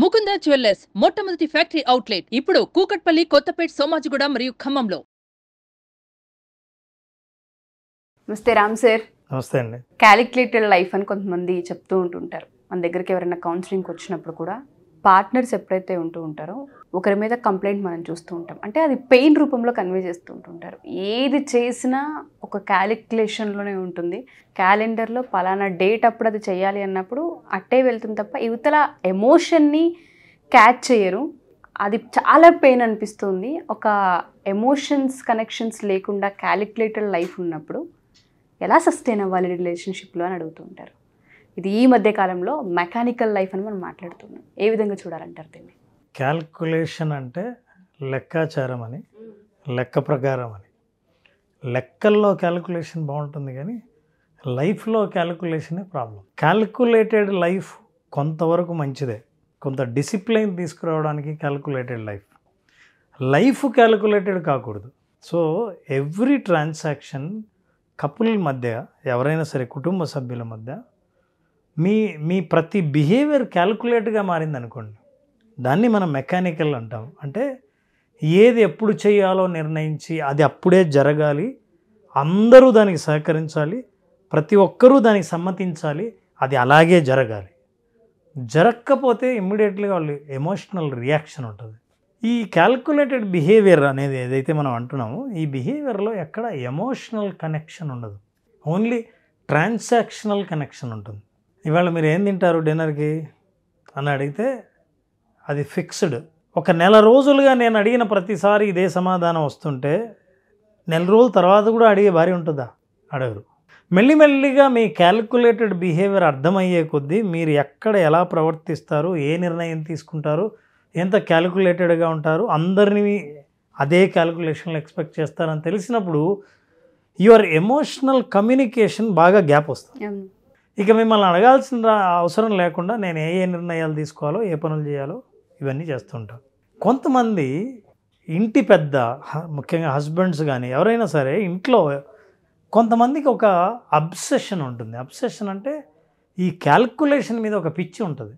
Mukunda jewellers మొట్టమొదటి factory outlet ఇప్పుడు కూకట్పల్లి కొత్తపేట సోమాజిగూడ మరియు ఖమ్మంలో నమస్తే రామ్ సార్ నమస్తే అండి క్యాలిక్యులేటెడ్ లైఫ్ అని కొంతమంది చెప్తూ ఉంటుంటారు మన దగ్గరికి ఎవరైనా కౌన్సిలింగ్కి వచ్చినప్పుడు కూడా పార్ట్నర్స్ ఎప్పుడైతే ఉంటూ ఉంటారో ఒకరి మీద కంప్లైంట్ మనం చూస్తూ ఉంటాం అంటే అది పెయిన్ రూపంలో కన్వే చేస్తూ ఉంటుంటారు ఏది చేసినా ఒక క్యాలిక్యులేషన్లోనే ఉంటుంది క్యాలెండర్లో పలానా డేట్ అప్పుడు అది చేయాలి అన్నప్పుడు అట్టే వెళ్తుంది తప్ప యువతల ఎమోషన్ని క్యాచ్ చేయరు అది చాలా పెయిన్ అనిపిస్తుంది ఒక ఎమోషన్స్ కనెక్షన్స్ లేకుండా క్యాలిక్యులేటెడ్ లైఫ్ ఉన్నప్పుడు ఎలా సస్టైన్ అవ్వాలి రిలేషన్షిప్లో అని అడుగుతుంటారు ఇది ఈ మధ్య కాలంలో మెకానికల్ లైఫ్ అని మనం మాట్లాడుతున్నాం ఏ విధంగా చూడాలంటారు దీన్ని క్యాల్కులేషన్ అంటే లెక్కాచారం అని hmm. లెక్క ప్రకారం అని లెక్కల్లో క్యాల్కులేషన్ బాగుంటుంది కానీ లైఫ్లో క్యాల్కులేషనే ప్రాబ్లం క్యాల్కులేటెడ్ లైఫ్ కొంతవరకు మంచిదే కొంత డిసిప్లైన్ తీసుకురావడానికి క్యాల్కులేటెడ్ లైఫ్ లైఫ్ క్యాల్కులేటెడ్ కాకూడదు సో ఎవ్రీ ట్రాన్సాక్షన్ కపుల్ మధ్య ఎవరైనా సరే కుటుంబ సభ్యుల మధ్య మీ మీ ప్రతి బిహేవియర్ క్యాల్కులేట్గా మారింది అనుకోండి దాన్ని మనం మెకానికల్ అంటాం అంటే ఏది ఎప్పుడు చేయాలో నిర్ణయించి అది అప్పుడే జరగాలి అందరూ దానికి సహకరించాలి ప్రతి ఒక్కరూ దానికి సమ్మతించాలి అది అలాగే జరగాలి జరగకపోతే ఇమ్మీడియట్లీ వాళ్ళు ఎమోషనల్ రియాక్షన్ ఉంటుంది ఈ క్యాల్కులేటెడ్ బిహేవియర్ అనేది ఏదైతే మనం అంటున్నామో ఈ బిహేవియర్లో ఎక్కడ ఎమోషనల్ కనెక్షన్ ఉండదు ఓన్లీ ట్రాన్సాక్షనల్ కనెక్షన్ ఉంటుంది ఇవాళ మీరు ఏం తింటారు డిన్నర్కి అని అడిగితే అది ఫిక్స్డ్ ఒక నెల రోజులుగా నేను అడిగిన ప్రతిసారి ఇదే సమాధానం వస్తుంటే నెల రోజుల తర్వాత కూడా అడిగే భారీ ఉంటుందా అడగరు మెల్లిమెల్లిగా మీ క్యాలిక్యులేటెడ్ బిహేవియర్ అర్థమయ్యే కొద్దీ మీరు ఎక్కడ ఎలా ప్రవర్తిస్తారు ఏ నిర్ణయం తీసుకుంటారు ఎంత క్యాలిక్యులేటెడ్గా ఉంటారు అందరినీ అదే క్యాలిక్యులేషన్లు ఎక్స్పెక్ట్ చేస్తారని తెలిసినప్పుడు యువర్ ఎమోషనల్ కమ్యూనికేషన్ బాగా గ్యాప్ వస్తుంది ఇక మిమ్మల్ని అడగాల్సిన అవసరం లేకుండా నేను ఏ ఏ నిర్ణయాలు తీసుకోవాలో ఏ పనులు చేయాలో ఇవన్నీ చేస్తుంటాను కొంతమంది ఇంటి పెద్ద ముఖ్యంగా హస్బెండ్స్ కానీ ఎవరైనా సరే ఇంట్లో కొంతమందికి ఒక అబ్సెషన్ ఉంటుంది అబ్సెషన్ అంటే ఈ క్యాల్కులేషన్ మీద ఒక పిచ్చి ఉంటుంది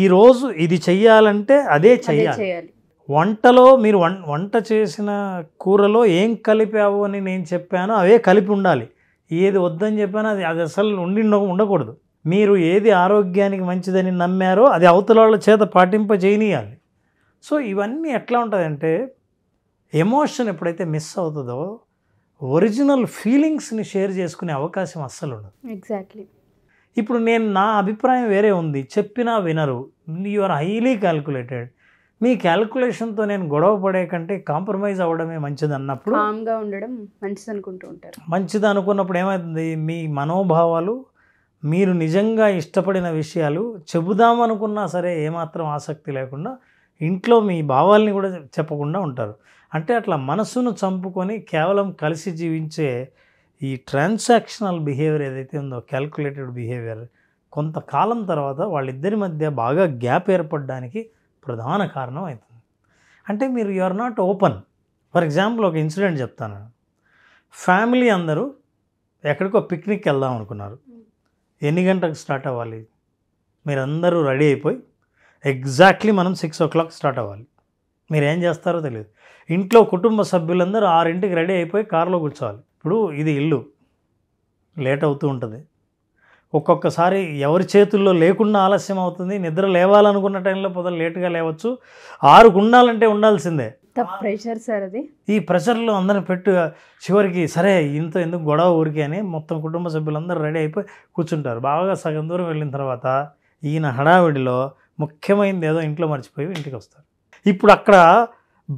ఈరోజు ఇది చెయ్యాలంటే అదే చెయ్యాలి వంటలో మీరు వంట చేసిన కూరలో ఏం కలిపావు అని నేను చెప్పాను అవే కలిపి ఉండాలి ఏది వద్దని చెప్పినా అది అది అసలు ఉండి ఉండకూడదు మీరు ఏది ఆరోగ్యానికి మంచిదని నమ్మారో అది అవతల చేత పాటింప చేయనీయాలి సో ఇవన్నీ ఎట్లా ఉంటుందంటే ఎమోషన్ ఎప్పుడైతే మిస్ అవుతుందో ఒరిజినల్ ఫీలింగ్స్ని షేర్ చేసుకునే అవకాశం అస్సలు ఉండదు ఎగ్జాక్ట్లీ ఇప్పుడు నేను నా అభిప్రాయం వేరే ఉంది చెప్పినా వినరు యు ఆర్ హైలీ క్యాల్కులేటెడ్ మీ క్యాల్కులేషన్తో నేను గొడవ పడే కంటే కాంప్రమైజ్ అవ్వడమే మంచిది అన్నప్పుడు కామ్గా ఉండడం మంచిది అనుకుంటూ ఉంటారు మంచిది అనుకున్నప్పుడు ఏమవుతుంది మీ మనోభావాలు మీరు నిజంగా ఇష్టపడిన విషయాలు చెబుదాం అనుకున్నా సరే ఏమాత్రం ఆసక్తి లేకుండా ఇంట్లో మీ భావాల్ని కూడా చెప్పకుండా ఉంటారు అంటే అట్లా మనసును చంపుకొని కేవలం కలిసి జీవించే ఈ ట్రాన్సాక్షనల్ బిహేవియర్ ఏదైతే ఉందో క్యాల్కులేటెడ్ బిహేవియర్ కొంతకాలం తర్వాత వాళ్ళిద్దరి మధ్య బాగా గ్యాప్ ఏర్పడడానికి ప్రధాన కారణం అవుతుంది అంటే మీరు you are not open for example ఒక ఇన్సిడెంట్ చెప్తాను ఫ్యామిలీ అందరూ ఎక్కడికో పిక్నిక్ వెళ్దాం అనుకున్నారు ఎన్ని గంటలకు స్టార్ట్ అవ్వాలి మీరందరూ రెడీ అయిపోయి ఎగ్జాక్ట్లీ మనం సిక్స్ ఓ క్లాక్ స్టార్ట్ అవ్వాలి మీరు ఏం చేస్తారో తెలియదు ఇంట్లో కుటుంబ సభ్యులందరూ ఆరింటికి రెడీ అయిపోయి కారులో కూర్చోవాలి ఇప్పుడు ఇది ఇల్లు లేట్ అవుతూ ఉంటుంది ఒక్కొక్కసారి ఎవరి చేతుల్లో లేకుండా ఆలస్యం అవుతుంది నిద్ర లేవాలనుకున్న టైంలో పొదలు లేటుగా లేవచ్చు ఆరుకు ఉండాలంటే ఉండాల్సిందే ప్రెషర్ సార్ అది ఈ ప్రెషర్లో అందరిని పెట్టు చివరికి సరే ఇంత ఎందుకు గొడవ ఊరికి అని మొత్తం కుటుంబ సభ్యులందరూ రెడీ అయిపోయి కూర్చుంటారు బాగా సగం దూరం వెళ్ళిన తర్వాత ఈయన హడావిడిలో ముఖ్యమైనది ఏదో ఇంట్లో మర్చిపోయి ఇంటికి వస్తారు ఇప్పుడు అక్కడ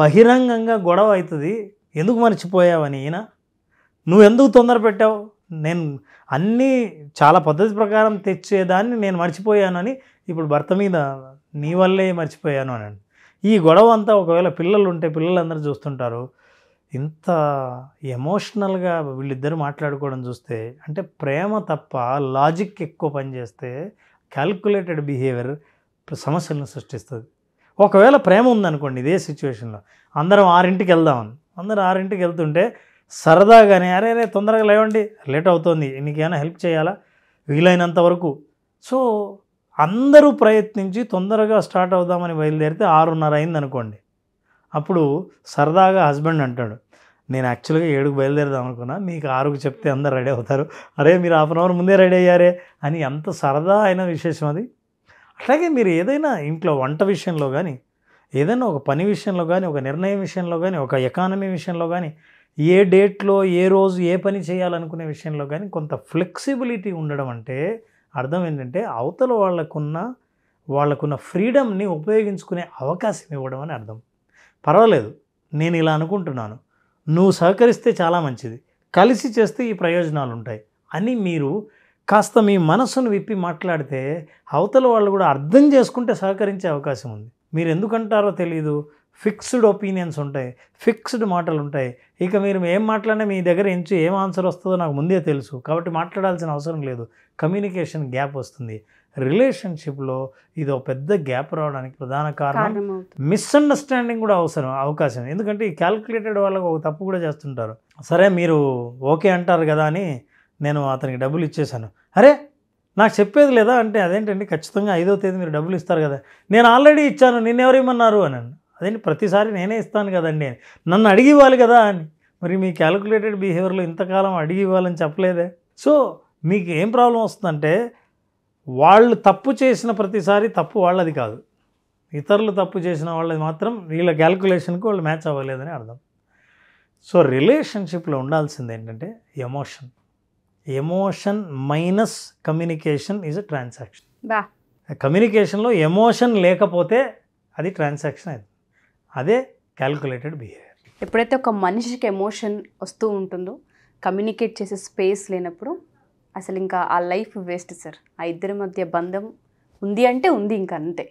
బహిరంగంగా గొడవ అవుతుంది ఎందుకు మర్చిపోయావని ఈయన నువ్వెందుకు తొందర పెట్టావు నేను అన్నీ చాలా పద్ధతి ప్రకారం తెచ్చేదాన్ని నేను మర్చిపోయానని ఇప్పుడు భర్త మీద నీ వల్లే మర్చిపోయాను అని ఈ గొడవ అంతా ఒకవేళ పిల్లలు ఉంటే పిల్లలందరూ చూస్తుంటారు ఇంత ఎమోషనల్గా వీళ్ళిద్దరు మాట్లాడుకోవడం చూస్తే అంటే ప్రేమ తప్ప లాజిక్ ఎక్కువ పనిచేస్తే క్యాల్కులేటెడ్ బిహేవియర్ సమస్యలను సృష్టిస్తుంది ఒకవేళ ప్రేమ ఉందనుకోండి ఇదే సిచ్యువేషన్లో అందరం ఆరింటికి వెళ్దామని అందరం ఆరింటికి వెళ్తుంటే సరదాగానే అరే అరే తొందరగా లేవండి లేట్ అవుతోంది నీకేమైనా హెల్ప్ చేయాలా వీలైనంత వరకు సో అందరూ ప్రయత్నించి తొందరగా స్టార్ట్ అవుదామని బయలుదేరితే ఆరున్నర అయింది అనుకోండి అప్పుడు సరదాగా హస్బెండ్ అంటాడు నేను యాక్చువల్గా ఏడుకు బయలుదేరదాం అనుకున్నా మీకు ఆరుకు చెప్తే అందరు రెడీ అవుతారు అరే మీరు హాఫ్ అన్ అవర్ ముందే రెడీ అయ్యారే అని ఎంత సరదా అయిన విశేషం అది అట్లాగే మీరు ఏదైనా ఇంట్లో వంట విషయంలో కానీ ఏదైనా ఒక పని విషయంలో కానీ ఒక నిర్ణయం విషయంలో కానీ ఒక ఎకానమీ విషయంలో కానీ ఏ డేట్లో ఏ రోజు ఏ పని చేయాలనుకునే విషయంలో కానీ కొంత ఫ్లెక్సిబిలిటీ ఉండడం అంటే అర్థం ఏంటంటే అవతల వాళ్ళకున్న వాళ్ళకున్న ఫ్రీడమ్ని ఉపయోగించుకునే అవకాశం ఇవ్వడం అని అర్థం పర్వాలేదు నేను ఇలా అనుకుంటున్నాను నువ్వు సహకరిస్తే చాలా మంచిది కలిసి చేస్తే ఈ ప్రయోజనాలు ఉంటాయి అని మీరు కాస్త మీ మనసును విప్పి మాట్లాడితే అవతల వాళ్ళు కూడా అర్థం చేసుకుంటే సహకరించే అవకాశం ఉంది మీరు ఎందుకంటారో తెలియదు ఫిక్స్డ్ ఒపీనియన్స్ ఉంటాయి ఫిక్స్డ్ మాటలు ఉంటాయి ఇక మీరు ఏం మాట్లాడినా మీ దగ్గర ఎంచు ఏం ఆన్సర్ వస్తుందో నాకు ముందే తెలుసు కాబట్టి మాట్లాడాల్సిన అవసరం లేదు కమ్యూనికేషన్ గ్యాప్ వస్తుంది రిలేషన్షిప్లో ఇది ఒక పెద్ద గ్యాప్ రావడానికి ప్రధాన కారణం మిస్అండర్స్టాండింగ్ కూడా అవసరం అవకాశం ఎందుకంటే ఈ క్యాల్కులేటెడ్ వాళ్ళకు ఒక తప్పు కూడా చేస్తుంటారు సరే మీరు ఓకే అంటారు కదా అని నేను అతనికి డబ్బులు ఇచ్చేశాను అరే నాకు చెప్పేది లేదా అంటే అదేంటండి ఖచ్చితంగా ఐదో తేదీ మీరు డబ్బులు ఇస్తారు కదా నేను ఆల్రెడీ ఇచ్చాను నిన్నెవరేమన్నారు అని అదేంటి ప్రతిసారి నేనే ఇస్తాను కదండి నన్ను అడిగి ఇవ్వాలి కదా అని మరి మీ క్యాలిక్యులేటెడ్ బిహేవియర్లో ఇంతకాలం అడిగి ఇవ్వాలని చెప్పలేదే సో మీకు ఏం ప్రాబ్లం వస్తుందంటే వాళ్ళు తప్పు చేసిన ప్రతిసారి తప్పు వాళ్ళది కాదు ఇతరులు తప్పు చేసిన వాళ్ళది మాత్రం వీళ్ళ క్యాలిక్యులేషన్కి వాళ్ళు మ్యాచ్ అవ్వలేదని అర్థం సో రిలేషన్షిప్లో ఉండాల్సింది ఏంటంటే emotion emotion minus communication is a transaction కమ్యూనికేషన్లో ఎమోషన్ లేకపోతే అది ట్రాన్సాక్షన్ అయింది అదే క్యాల్కులేటెడ్ బిహేవియర్ ఎప్పుడైతే ఒక మనిషికి ఎమోషన్ వస్తూ ఉంటుందో కమ్యూనికేట్ చేసే స్పేస్ లేనప్పుడు అసలు ఇంకా ఆ లైఫ్ వేస్ట్ సార్ ఆ ఇద్దరి మధ్య బంధం ఉంది అంటే ఉంది ఇంకా అంతే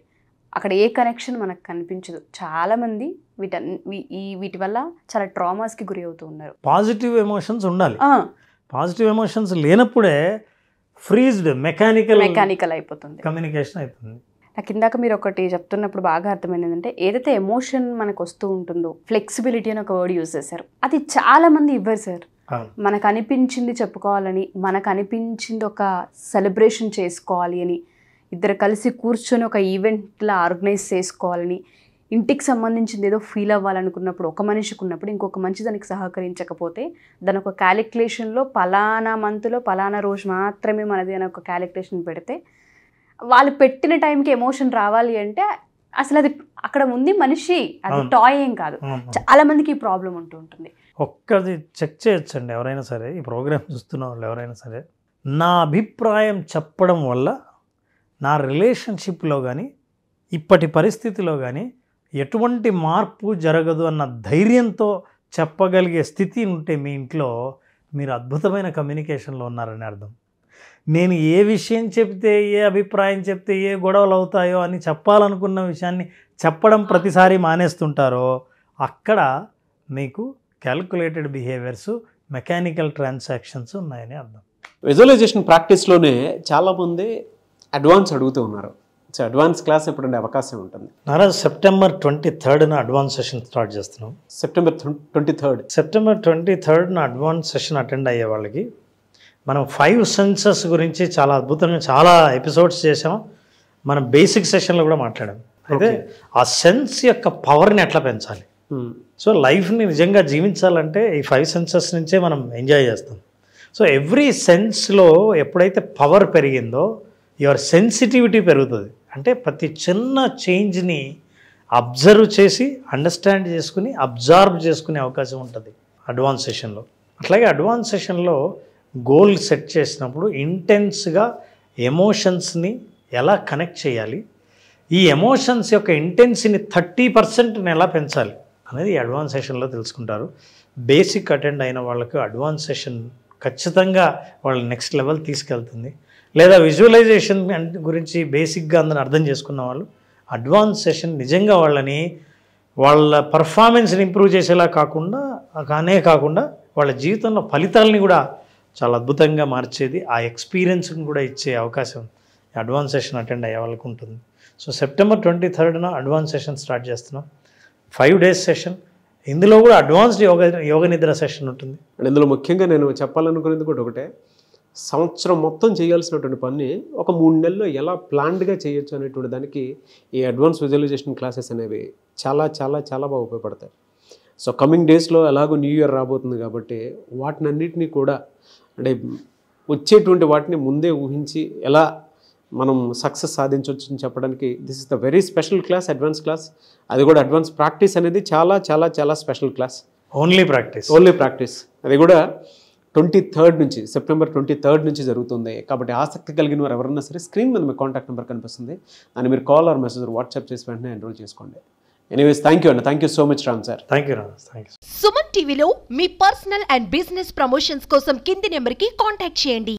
అక్కడ ఏ కనెక్షన్ మనకు కనిపించదు చాలామంది వీట ఈ వీటి వల్ల చాలా ట్రామాస్కి గురి అవుతూ ఉన్నారు పాజిటివ్ ఎమోషన్స్ ఉండాలి పాజిటివ్ ఎమోషన్స్ లేనప్పుడే ఫ్రీజ్డ్ మెకానికల్ మెకానికల్ అయిపోతుంది కమ్యూనికేషన్ అయిపోతుంది నాకు ఇందాక మీరు ఒకటి చెప్తున్నప్పుడు బాగా అర్థమైంది ఏంటంటే ఏదైతే ఎమోషన్ మనకు వస్తూ ఉంటుందో ఫ్లెక్సిబిలిటీ అని ఒక వర్డ్ యూజ్ చేశారు అది చాలా మంది ఇవ్వరు సార్ మనకు అనిపించింది చెప్పుకోవాలని మనకు అనిపించింది ఒక సెలబ్రేషన్ చేసుకోవాలి అని ఇద్దరు కలిసి కూర్చొని ఒక ఈవెంట్లా ఆర్గనైజ్ చేసుకోవాలని ఇంటికి సంబంధించింది ఏదో ఫీల్ అవ్వాలనుకున్నప్పుడు ఒక మనిషికి ఉన్నప్పుడు ఇంకొక మనిషి దానికి సహకరించకపోతే దాని ఒక క్యాలిక్యులేషన్లో పలానా మంత్లో పలానా రోజు మాత్రమే మనది అని ఒక క్యాలిక్యులేషన్ పెడితే వాళ్ళు పెట్టిన టైంకి ఎమోషన్ రావాలి అంటే అసలు అది అక్కడ ఉంది మనిషి అది టాయ్ ఏం కాదు చాలా మందికి ఈ ప్రాబ్లం ఉంటూ ఉంటుంది ఒక్కది చెక్ చేయొచ్చండి ఎవరైనా సరే ఈ ప్రోగ్రామ్ చూస్తున్న వాళ్ళు ఎవరైనా సరే నా అభిప్రాయం చెప్పడం వల్ల నా రిలేషన్షిప్లో కానీ ఇప్పటి పరిస్థితిలో కానీ ఎటువంటి మార్పు జరగదు అన్న ధైర్యంతో చెప్పగలిగే స్థితి ఉంటే మీ ఇంట్లో మీరు అద్భుతమైన కమ్యూనికేషన్లో ఉన్నారని అర్థం నేను ఏ విషయం చెప్తే ఏ అభిప్రాయం చెప్తే ఏ గొడవలు అవుతాయో అని చెప్పాలనుకున్న విషయాన్ని చెప్పడం ప్రతిసారి మానేస్తుంటారో అక్కడ మీకు క్యాల్కులేటెడ్ బిహేవియర్స్ మెకానికల్ ట్రాన్సాక్షన్స్ ఉన్నాయని అర్థం విజువలైజేషన్ ప్రాక్టీస్లోనే చాలామంది అడ్వాన్స్ అడుగుతూ ఉన్నారు సో అడ్వాన్స్ క్లాస్ ఎప్పుడంటే అవకాశం ఉంటుంది నారాజ్ సెప్టెంబర్ ట్వంటీ థర్డ్న అడ్వాన్స్ సెషన్ స్టార్ట్ చేస్తున్నాం September twenty third September twenty థర్డ్న అడ్వాన్స్ సెషన్ అటెండ్ అయ్యే వాళ్ళకి మనం ఫైవ్ సెన్సెస్ గురించి చాలా అద్భుతంగా చాలా ఎపిసోడ్స్ చేసాం మనం బేసిక్ సెషన్లో కూడా మాట్లాడాం అయితే ఆ సెన్స్ యొక్క పవర్ని ఎట్లా పెంచాలి hmm. సో లైఫ్ని నిజంగా జీవించాలంటే ఈ ఫైవ్ సెన్సెస్ నుంచే మనం ఎంజాయ్ చేస్తాం సో ఎవ్రీ సెన్స్లో ఎప్పుడైతే పవర్ పెరిగిందో యువర్ సెన్సిటివిటీ పెరుగుతుంది అంటే ప్రతి చిన్న చేంజ్ని అబ్జర్వ్ చేసి అండర్స్టాండ్ చేసుకుని అబ్జార్బ్ చేసుకునే అవకాశం ఉంటుంది అడ్వాన్స్ సెషన్లో అట్లాగే అడ్వాన్స్ సెషన్లో గోల్ సెట్ చేసినప్పుడు ఇంటెన్స్గా ఎమోషన్స్ని ఎలా కనెక్ట్ చేయాలి ఈ ఎమోషన్స్ యొక్క ఇంటెన్సిని థర్టీ పర్సెంట్ని ఎలా పెంచాలి అనేది అడ్వాన్స్ సెషన్లో తెలుసుకుంటారు బేసిక్ అటెండ్ అయిన వాళ్ళకు అడ్వాన్స్ సెషన్ ఖచ్చితంగా వాళ్ళ నెక్స్ట్ లెవెల్ తీసుకెళ్తుంది లేదా విజువలైజేషన్ గురించి బేసిక్గా అందరూ అర్థం చేసుకున్న వాళ్ళు అడ్వాన్స్ సెషన్ నిజంగా వాళ్ళని వాళ్ళ పర్ఫార్మెన్స్ని ఇంప్రూవ్ చేసేలా కాకుండా కానే కాకుండా వాళ్ళ జీవితంలో ఫలితాలని కూడా చాలా అద్భుతంగా మార్చేది ఆ ఎక్స్పీరియన్స్ని కూడా ఇచ్చే అవకాశం అడ్వాన్స్ సెషన్ అటెండ్ అయ్యే వాళ్ళకు ఉంటుంది సో సెప్టెంబర్ ట్వంటీ థర్డ్న అడ్వాన్స్ సెషన్ స్టార్ట్ చేస్తున్నాం ఫైవ్ డేస్ సెషన్ ఇందులో కూడా అడ్వాన్స్డ్ యోగ యోగ నిద్ర సెషన్ ఉంటుంది అండ్ ఇందులో ముఖ్యంగా నేను చెప్పాలనుకునేది కూడా ఒకటే సంవత్సరం మొత్తం చేయాల్సినటువంటి పని ఒక మూడు నెలల్లో ఎలా ప్లాన్డ్గా చేయొచ్చు అనేటువంటి దానికి ఈ అడ్వాన్స్ విజువలైజేషన్ క్లాసెస్ అనేవి చాలా చాలా చాలా బాగా ఉపయోగపడతాయి సో కమింగ్ డేస్లో ఎలాగో న్యూ ఇయర్ రాబోతుంది కాబట్టి వాటినన్నిటినీ కూడా అంటే వచ్చేటువంటి వాటిని ముందే ఊహించి ఎలా మనం సక్సెస్ సాధించవచ్చు అని చెప్పడానికి this is the very special class advance class అది కూడా అడ్వాన్స్ ప్రాక్టీస్ అనేది చాలా చాలా చాలా special class only practice only practice అది కూడా ట్వంటీ థర్డ్ నుంచి సెప్టెంబర్ ట్వంటీ థర్డ్ నుంచి జరుగుతుంది కాబట్టి ఆసక్తి కలిగిన వారు ఎవరన్నా సరే స్క్రీన్ మీద మీ కాంటాక్ట్ నెంబర్ కనిపిస్తుంది అని మీరు కాల్ ఆర్ మెసేజ్ వాట్సాప్ చేసి వెంటనే ఎన్రోల్ చేసుకోండి ఎనీవేస్ థ్యాంక్ యూ అండి thank you so much Ram sir thank you Ram thank you Suman టీవీలో మీ పర్సనల్ అండ్ బిజినెస్ ప్రమోషన్స్ కోసం కింది నెంబర్కి కాంటాక్ట్ చేయండి